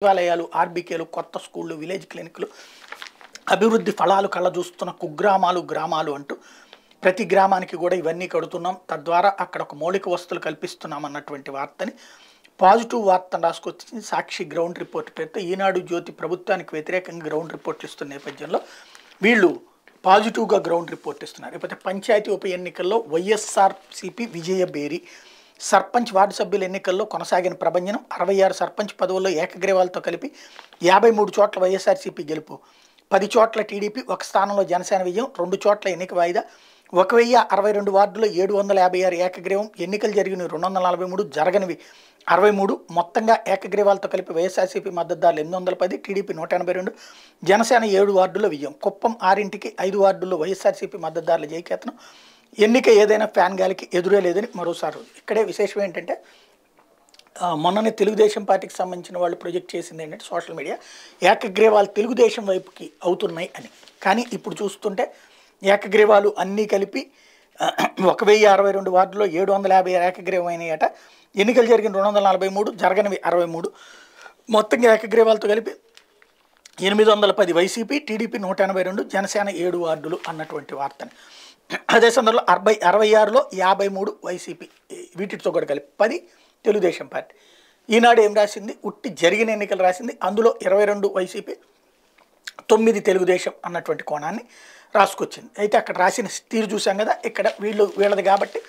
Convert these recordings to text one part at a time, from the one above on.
సచివాలయాలు ఆర్బీకేలు కొత్త స్కూళ్ళు విలేజ్ క్లినిక్లు అభివృద్ధి ఫలాలు కళ్ళ చూస్తున్న కుగ్రామాలు గ్రామాలు అంటూ ప్రతి గ్రామానికి కూడా ఇవన్నీ కడుతున్నాం తద్వారా అక్కడ ఒక మౌలిక వస్తువులు కల్పిస్తున్నాం అన్నటువంటి వార్తని పాజిటివ్ వార్త రాసుకొచ్చి సాక్షి గ్రౌండ్ రిపోర్ట్ పేరుతో ఈనాడు జ్యోతి ప్రభుత్వానికి వ్యతిరేకంగా గ్రౌండ్ రిపోర్ట్ ఇస్తున్న నేపథ్యంలో వీళ్ళు పాజిటివ్గా గ్రౌండ్ రిపోర్ట్ ఇస్తున్నారు లేకపోతే పంచాయతీ ఉప ఎన్నికల్లో వైఎస్ఆర్సీపీ విజయ బేరి సర్పంచ్ వార్డు సభ్యుల ఎన్నికల్లో కొనసాగిన ప్రభంజనం అరవై ఆరు సర్పంచ్ పదవుల్లో ఏకగ్రీవాలతో కలిపి యాభై మూడు చోట్ల వైఎస్ఆర్సీపీ గెలుపు పది చోట్ల టీడీపీ ఒక స్థానంలో జనసేన విజయం రెండు చోట్ల ఎన్నిక వాయిదా ఒక వెయ్యి అరవై రెండు వార్డులో ఏడు వందల యాభై ఆరు ఏకగ్రీవం ఎన్నికలు జరిగిన రెండు వందల నలభై మూడు జరగనివి అరవై మూడు మొత్తంగా ఏకగ్రీవాలతో కలిపి వైఎస్ఆర్సీపీ మద్దతుదారులు ఎనిమిది వందల పది టీడీపీ నూట ఎనభై రెండు జనసేన ఏడు వార్డుల్లో విజయం కుప్పం ఆరింటికి ఐదు వార్డుల్లో వైఎస్ఆర్సీపీ మద్దతుదారుల జయకేతనం ఎన్నిక ఏదైనా ఫ్యాన్ గాలికి ఎదురే లేదని మరోసారి ఇక్కడే విశేషం ఏంటంటే మొన్ననే తెలుగుదేశం పార్టీకి సంబంధించిన వాళ్ళు ప్రొజెక్ట్ చేసింది ఏంటంటే సోషల్ మీడియా ఏకగ్రీవాలు తెలుగుదేశం వైపుకి అవుతున్నాయి అని కానీ ఇప్పుడు చూస్తుంటే ఏకగ్రీవాలు అన్నీ కలిపి ఒక వెయ్యి అరవై రెండు వార్డులో ఏడు వందల యాభై అయినాయట ఎన్నికలు జరిగిన రెండు వందల నలభై మూడు జరగనివి అరవై మూడు మొత్తంగా ఏకగ్రీవాలతో కలిపి ఎనిమిది వందల పది వైసీపీ టీడీపీ నూట ఎనభై రెండు జనసేన ఏడు వార్డులు అన్నటువంటి వార్తని అదే సమయంలో అరవై అరవై ఆరులో యాభై మూడు వైసీపీ వీటితో కూడా కలిపి పది తెలుగుదేశం పార్టీ ఈనాడు ఏం రాసింది ఉట్టి జరిగిన ఎన్నికలు రాసింది అందులో ఇరవై రెండు వైసీపీ తొమ్మిది తెలుగుదేశం అన్నటువంటి కోణాన్ని రాసుకొచ్చింది అయితే అక్కడ రాసిన తీరు చూసాం కదా ఇక్కడ వీళ్ళు వీళ్ళది కాబట్టి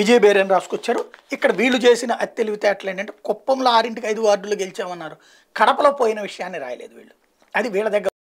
విజయ బేరేని రాసుకొచ్చారు ఇక్కడ వీళ్ళు చేసిన అతి తెలివితేటలు ఏంటంటే కుప్పంలో ఆరింటికి ఐదు వార్డులు గెలిచామన్నారు కడపలో పోయిన విషయాన్ని రాయలేదు వీళ్ళు అది వీళ్ళ దగ్గర